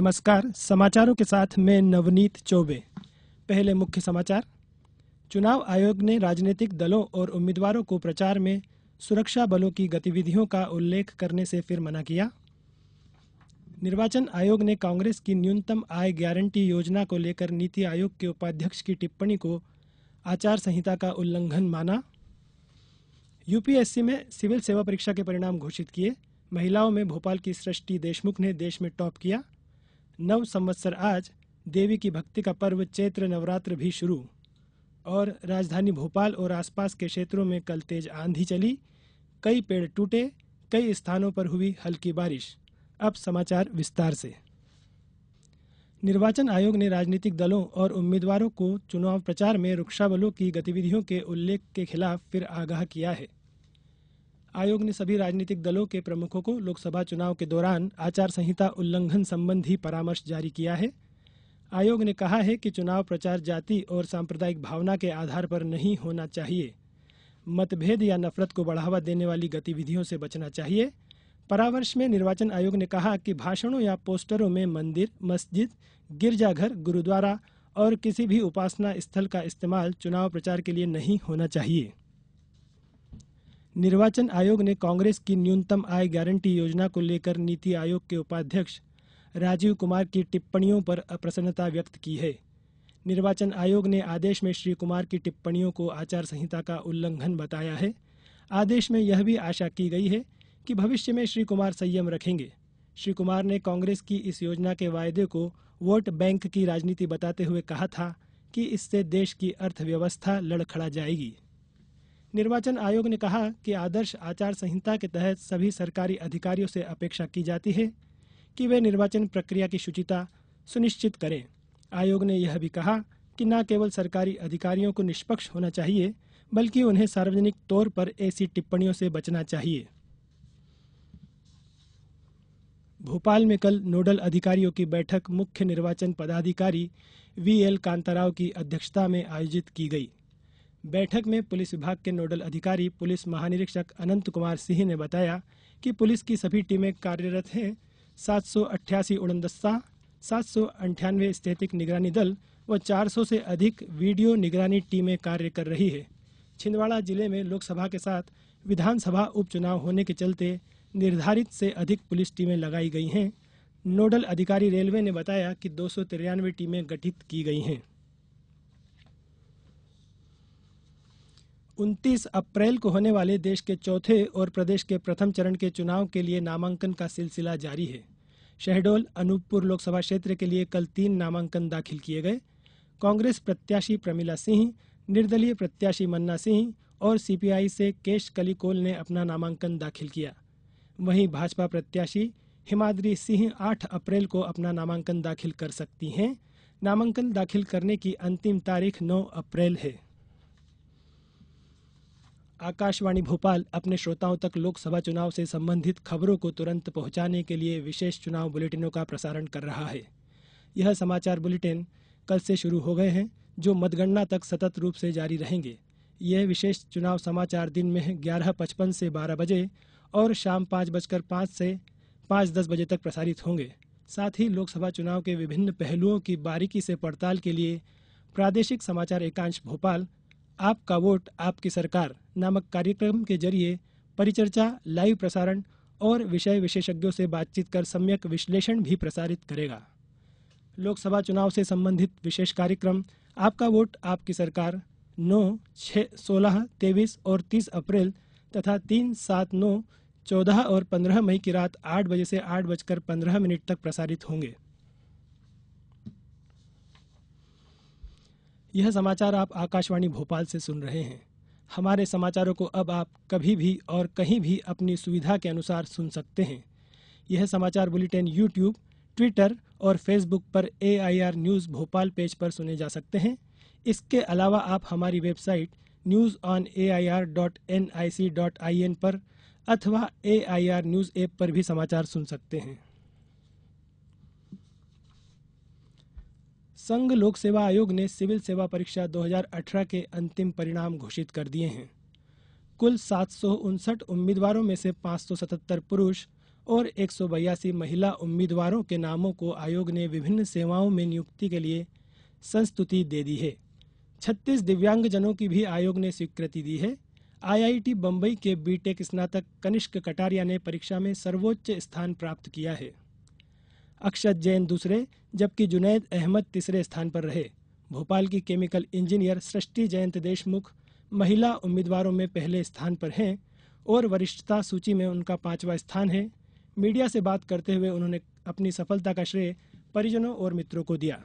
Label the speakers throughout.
Speaker 1: नमस्कार समाचारों के साथ मैं नवनीत चौबे पहले मुख्य समाचार चुनाव आयोग ने राजनीतिक दलों और उम्मीदवारों को प्रचार में सुरक्षा बलों की गतिविधियों का उल्लेख करने से फिर मना किया निर्वाचन आयोग ने कांग्रेस की न्यूनतम आय गारंटी योजना को लेकर नीति आयोग के उपाध्यक्ष की टिप्पणी को आचार संहिता का उल्लंघन माना यूपीएससी में सिविल सेवा परीक्षा के परिणाम घोषित किए महिलाओं में भोपाल की सृष्टि देशमुख ने देश में टॉप किया नव संवत्सर आज देवी की भक्ति का पर्व चैत्र नवरात्र भी शुरू और राजधानी भोपाल और आसपास के क्षेत्रों में कल तेज आंधी चली कई पेड़ टूटे कई स्थानों पर हुई हल्की बारिश अब समाचार विस्तार से निर्वाचन आयोग ने राजनीतिक दलों और उम्मीदवारों को चुनाव प्रचार में बलों की गतिविधियों के उल्लेख के खिलाफ फिर आगाह किया है आयोग ने सभी राजनीतिक दलों के प्रमुखों को लोकसभा चुनाव के दौरान आचार संहिता उल्लंघन संबंधी परामर्श जारी किया है आयोग ने कहा है कि चुनाव प्रचार जाति और सांप्रदायिक भावना के आधार पर नहीं होना चाहिए मतभेद या नफरत को बढ़ावा देने वाली गतिविधियों से बचना चाहिए परामर्श में निर्वाचन आयोग ने कहा कि भाषणों या पोस्टरों में मंदिर मस्जिद गिरजाघर गुरुद्वारा और किसी भी उपासना स्थल का इस्तेमाल चुनाव प्रचार के लिए नहीं होना चाहिए निर्वाचन आयोग ने कांग्रेस की न्यूनतम आय गारंटी योजना को लेकर नीति आयोग के उपाध्यक्ष राजीव कुमार की टिप्पणियों पर अप्रसन्नता व्यक्त की है निर्वाचन आयोग ने आदेश में श्री कुमार की टिप्पणियों को आचार संहिता का उल्लंघन बताया है आदेश में यह भी आशा की गई है कि भविष्य में श्री कुमार संयम रखेंगे श्री कुमार ने कांग्रेस की इस योजना के वायदे को वोट बैंक की राजनीति बताते हुए कहा था कि इससे देश की अर्थव्यवस्था लड़खड़ा जाएगी निर्वाचन आयोग ने कहा कि आदर्श आचार संहिता के तहत सभी सरकारी अधिकारियों से अपेक्षा की जाती है कि वे निर्वाचन प्रक्रिया की शुचिता सुनिश्चित करें आयोग ने यह भी कहा कि न केवल सरकारी अधिकारियों को निष्पक्ष होना चाहिए बल्कि उन्हें सार्वजनिक तौर पर ऐसी टिप्पणियों से बचना चाहिए भोपाल में कल नोडल अधिकारियों की बैठक मुख्य निर्वाचन पदाधिकारी वीएल कांताराव की अध्यक्षता में आयोजित की गई बैठक में पुलिस विभाग के नोडल अधिकारी पुलिस महानिरीक्षक अनंत कुमार सिंह ने बताया कि पुलिस की सभी टीमें कार्यरत हैं सात सौ अट्ठासी उड़नदस्ता सात सौ अंठानवे स्थैतिक निगरानी दल व 400 से अधिक वीडियो निगरानी टीमें कार्य कर रही है छिंदवाड़ा जिले में लोकसभा के साथ विधानसभा उपचुनाव होने के चलते निर्धारित से अधिक पुलिस टीमें लगाई गई हैं नोडल अधिकारी रेलवे ने बताया कि दो टीमें गठित की गई हैं 29 अप्रैल को होने वाले देश के चौथे और प्रदेश के प्रथम चरण के चुनाव के लिए नामांकन का सिलसिला जारी है शहडोल अनूपपुर लोकसभा क्षेत्र के लिए कल तीन नामांकन दाखिल किए गए कांग्रेस प्रत्याशी प्रमिला सिंह निर्दलीय प्रत्याशी मन्ना सिंह और सीपीआई से केश कलिकोल ने अपना नामांकन दाखिल किया वहीं भाजपा प्रत्याशी हिमाद्री सिंह 8 अप्रैल को अपना नामांकन दाखिल कर सकती हैं नामांकन दाखिल करने की अंतिम तारीख 9 अप्रैल है आकाशवाणी भोपाल अपने श्रोताओं तक लोकसभा चुनाव से संबंधित खबरों को तुरंत पहुंचाने के लिए विशेष चुनाव बुलेटिनों का प्रसारण कर रहा है यह समाचार बुलेटिन कल से शुरू हो गए हैं जो मतगणना तक सतत रूप से जारी रहेंगे यह विशेष चुनाव समाचार दिन में ग्यारह पचपन से बारह बजे और शाम पाँच बजकर पाँच से पाँच दस बजे तक प्रसारित होंगे साथ ही लोकसभा चुनाव के विभिन्न पहलुओं की बारीकी से पड़ताल के लिए प्रादेशिक समाचार एकांश भोपाल आपका वोट आपकी सरकार नामक कार्यक्रम के जरिए परिचर्चा लाइव प्रसारण और विषय विशेषज्ञों से बातचीत कर सम्यक विश्लेषण भी प्रसारित करेगा लोकसभा चुनाव से संबंधित विशेष कार्यक्रम आपका वोट आपकी सरकार नौ छः सोलह तेईस और तीस अप्रैल तथा तीन सात नौ चौदह और पंद्रह मई की रात आठ बजे से आठ बजकर पंद्रह मिनट तक प्रसारित होंगे यह समाचार आप आकाशवाणी भोपाल से सुन रहे हैं हमारे समाचारों को अब आप कभी भी और कहीं भी अपनी सुविधा के अनुसार सुन सकते हैं यह समाचार बुलेटिन यूट्यूब ट्विटर और फेसबुक पर A I R news Bhopal page पर सुने जा सकते हैं इसके अलावा आप हमारी website news on A I R dot N I C dot I N पर अथवा A I R news app पर भी समाचार सुन सकते हैं संघ लोक सेवा आयोग ने सिविल सेवा परीक्षा 2018 के अंतिम परिणाम घोषित कर दिए हैं कुल सात उम्मीदवारों में से 577 पुरुष और एक महिला उम्मीदवारों के नामों को आयोग ने विभिन्न सेवाओं में नियुक्ति के लिए संस्तुति दे दी है छत्तीस दिव्यांगजनों की भी आयोग ने स्वीकृति दी है आईआईटी बम्बई के बीटेक स्नातक कनिष्क कटारिया ने परीक्षा में सर्वोच्च स्थान प्राप्त किया है अक्षत जैन दूसरे जबकि जुनैद अहमद तीसरे स्थान पर रहे भोपाल की केमिकल इंजीनियर सृष्टि जयंत देशमुख महिला उम्मीदवारों में पहले स्थान पर हैं और वरिष्ठता सूची में उनका पांचवा स्थान है मीडिया से बात करते हुए उन्होंने अपनी सफलता का श्रेय परिजनों और मित्रों को दिया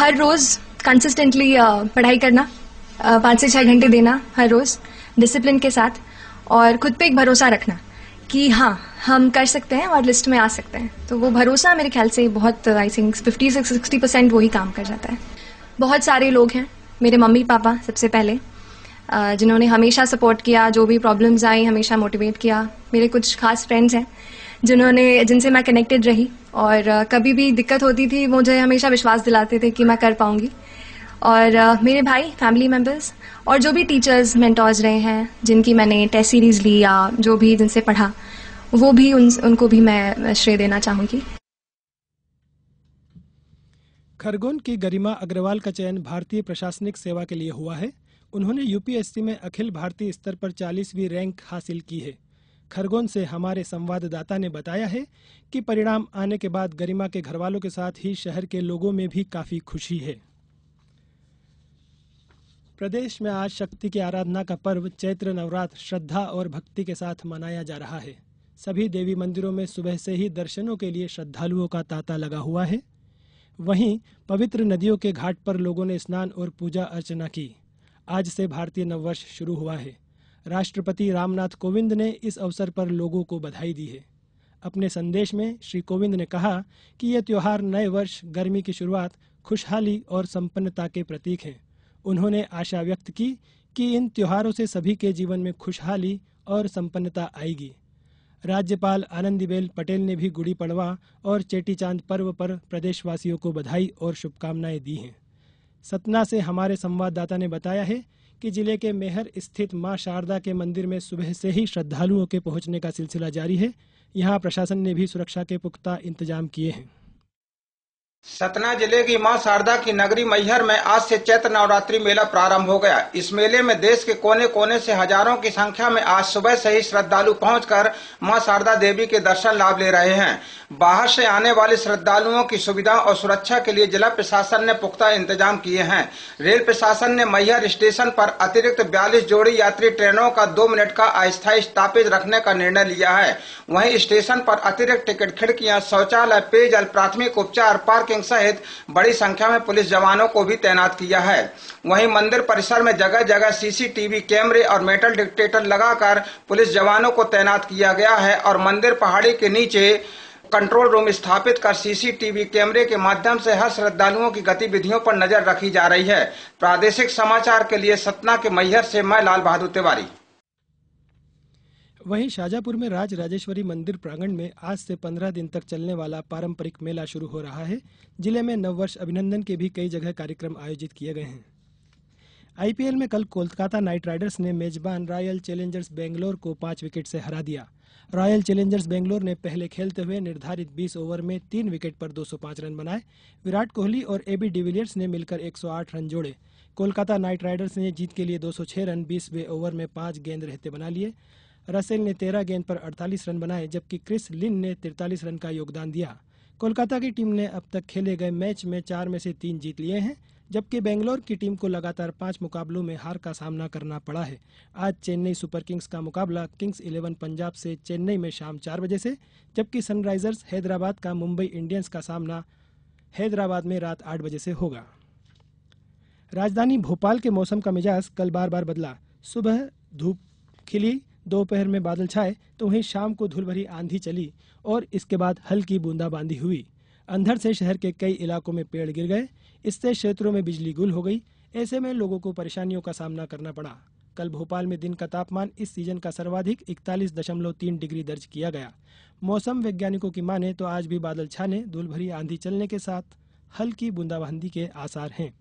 Speaker 2: हर रोज कंसिस्टेंटली पढ़ाई करना पांच से छह घंटे देना हर रोज डिसिप्लिन के साथ और खुद पे एक भरोसा रखना कि हाँ हम कर सकते हैं और लिस्ट में आ सकते हैं तो वो भरोसा मेरे ख्याल से बहुत आई थिंक फिफ्टी से सिक्सटी परसेंट वही काम कर जाता है बहुत सारे लोग हैं मेरे मम्मी पापा सबसे पहले जिन्होंने हमेशा सपोर्ट किया जो भी प्रॉब्लम्स आई हमेशा मोटिवेट किया मेरे कुछ खास फ्रेंड्स हैं जिन्होंने जिनसे मैं कनेक्टेड रही और कभी भी दिक्कत होती थी मुझे हमेशा विश्वास दिलाते थे कि मैं कर पाऊंगी और मेरे भाई फैमिली मेम्बर्स और जो भी टीचर्स मेंटोर्स रहे हैं जिनकी मैंने टेस्ट सीरीज ली या जो भी जिनसे पढ़ा वो भी उन, उनको भी मैं श्रेय देना चाहूंगी
Speaker 1: खरगोन की गरिमा अग्रवाल का चयन भारतीय प्रशासनिक सेवा के लिए हुआ है उन्होंने यूपीएससी में अखिल भारतीय स्तर पर चालीसवीं रैंक हासिल की है खरगोन से हमारे संवाददाता ने बताया है कि परिणाम आने के बाद गरिमा के घरवालों के साथ ही शहर के लोगों में भी काफी खुशी है प्रदेश में आज शक्ति की आराधना का पर्व चैत्र नवरात्र श्रद्धा और भक्ति के साथ मनाया जा रहा है सभी देवी मंदिरों में सुबह से ही दर्शनों के लिए श्रद्धालुओं का तांता लगा हुआ है वहीं पवित्र नदियों के घाट पर लोगों ने स्नान और पूजा अर्चना की आज से भारतीय नववर्ष शुरू हुआ है राष्ट्रपति रामनाथ कोविंद ने इस अवसर पर लोगों को बधाई दी है अपने संदेश में श्री कोविंद ने कहा कि ये त्यौहार नए वर्ष गर्मी की शुरुआत खुशहाली और संपन्नता के प्रतीक हैं उन्होंने आशा व्यक्त की कि इन त्योहारों से सभी के जीवन में खुशहाली और संपन्नता आएगी राज्यपाल आनंदीबेन पटेल ने भी गुड़ी पड़वा और चेटीचांद पर्व पर प्रदेशवासियों को बधाई और शुभकामनाएं दी हैं सतना से हमारे संवाददाता ने बताया है कि जिले के मेहर स्थित मां शारदा के मंदिर में सुबह से ही श्रद्धालुओं के पहुंचने का सिलसिला जारी है यहां प्रशासन ने भी सुरक्षा के पुख्ता इंतजाम किए हैं
Speaker 2: सतना जिले की मां शारदा की नगरी मैहर में आज से चैत्र नवरात्रि मेला प्रारंभ हो गया इस मेले में देश के कोने कोने से हजारों की संख्या में आज सुबह से ही श्रद्धालु पहुंचकर मां शारदा देवी के दर्शन लाभ ले रहे हैं बाहर से आने वाले श्रद्धालुओं की सुविधा और सुरक्षा के लिए जिला प्रशासन ने पुख्ता इंतजाम किए हैं रेल प्रशासन ने मैहर स्टेशन पर अतिरिक्त बयालीस जोड़ी यात्री ट्रेनों का दो मिनट का अस्थायी स्थापित रखने का निर्णय लिया है वही स्टेशन पर अतिरिक्त टिकट खिड़कियाँ शौचालय पेयजल प्राथमिक उपचार पार्किंग सिंह सहित बड़ी संख्या में पुलिस जवानों को भी तैनात किया है वहीं मंदिर परिसर में जगह जगह सीसीटीवी कैमरे और मेटल डिटेक्टर लगाकर पुलिस जवानों को तैनात किया गया है और मंदिर पहाड़ी के नीचे कंट्रोल रूम स्थापित कर सीसीटीवी कैमरे के माध्यम से हर श्रद्धालुओं की गतिविधियों पर नजर रखी जा रही है प्रादेशिक समाचार के लिए सतना के मैहर से मैं लाल बहादुर तिवारी
Speaker 1: वहीं शाजापुर में राज राजेश्वरी मंदिर प्रांगण में आज से पंद्रह दिन तक चलने वाला पारंपरिक मेला शुरू हो रहा है जिले में नववर्ष अभिनंदन के भी कई जगह कार्यक्रम आयोजित किए गए हैं आईपीएल में कल कोलकाता नाइट राइडर्स ने मेजबान रॉयल चैलेंजर्स बेंगलोर को पांच विकेट से हरा दिया रॉयल चैलेंजर्स बेंगलोर ने पहले खेलते हुए निर्धारित 20 ओवर में तीन विकेट पर 205 रन बनाए विराट कोहली और एबी डिविलियर्स ने मिलकर 108 रन जोड़े कोलकाता नाइट राइडर्स ने जीत के लिए 206 रन 20वें ओवर में पांच गेंद रहते बना लिए रसेल ने तेरह गेंद पर 48 रन बनाए जबकि क्रिस लिन ने तिरतालीस रन का योगदान दिया कोलकाता की टीम ने अब तक खेले गए मैच में चार में से तीन जीत लिए हैं जबकि बेंगलोर की टीम को लगातार पांच मुकाबलों में हार का सामना करना पड़ा है आज चेन्नई सुपर किंग्स का मुकाबला किंग्स इलेवन पंजाब से चेन्नई में शाम चार बजे से जबकि सनराइजर्स हैदराबाद का मुंबई इंडियंस का सामना हैदराबाद में रात आठ बजे से होगा राजधानी भोपाल के मौसम का मिजाज कल बार बार बदला सुबह धूप खिली दोपहर में बादल छाए तो वहीं शाम को धूल भरी आंधी चली और इसके बाद हल्की बूंदाबांदी हुई अंधड़ से शहर के कई इलाकों में पेड़ गिर गए इससे क्षेत्रों में बिजली गुल हो गई ऐसे में लोगों को परेशानियों का सामना करना पड़ा कल भोपाल में दिन का तापमान इस सीजन का सर्वाधिक इकतालीस दशमलव तीन डिग्री दर्ज किया गया मौसम वैज्ञानिकों की माने तो आज भी बादल छाने धूल भरी आंधी चलने के साथ हल्की बूंदाबांदी के आसार हैं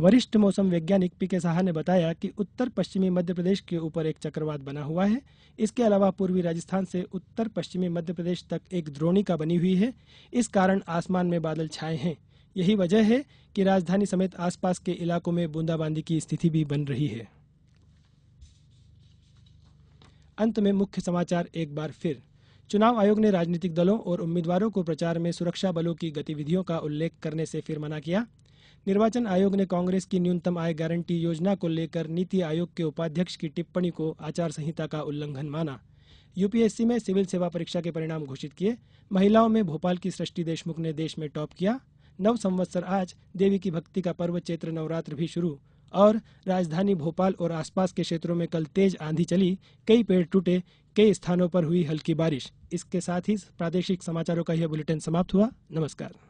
Speaker 1: वरिष्ठ मौसम वैज्ञानिक पी के साहा ने बताया कि उत्तर पश्चिमी मध्य प्रदेश के ऊपर एक चक्रवात बना हुआ है इसके अलावा पूर्वी राजस्थान से उत्तर पश्चिमी मध्य प्रदेश तक एक द्रोणिका बनी हुई है इस कारण आसमान में बादल छाए हैं यही वजह है कि राजधानी समेत आसपास के इलाकों में बूंदाबांदी की स्थिति भी बन रही है अंत में मुख्य समाचार एक बार फिर चुनाव आयोग ने राजनीतिक दलों और उम्मीदवारों को प्रचार में सुरक्षा बलों की गतिविधियों का उल्लेख करने से फिर मना किया निर्वाचन आयोग ने कांग्रेस की न्यूनतम आय गारंटी योजना को लेकर नीति आयोग के उपाध्यक्ष की टिप्पणी को आचार संहिता का उल्लंघन माना यूपीएससी में सिविल सेवा परीक्षा के परिणाम घोषित किए महिलाओं में भोपाल की सृष्टि देशमुख ने देश में टॉप किया नव संवत्सर आज देवी की भक्ति का पर्व चैत्र नवरात्र भी शुरू और राजधानी भोपाल और आसपास के क्षेत्रों में कल तेज आंधी चली कई पेड़ टूटे कई स्थानों पर हुई हल्की बारिश इसके साथ ही प्रादेशिक समाचारों का यह बुलेटिन समाप्त हुआ नमस्कार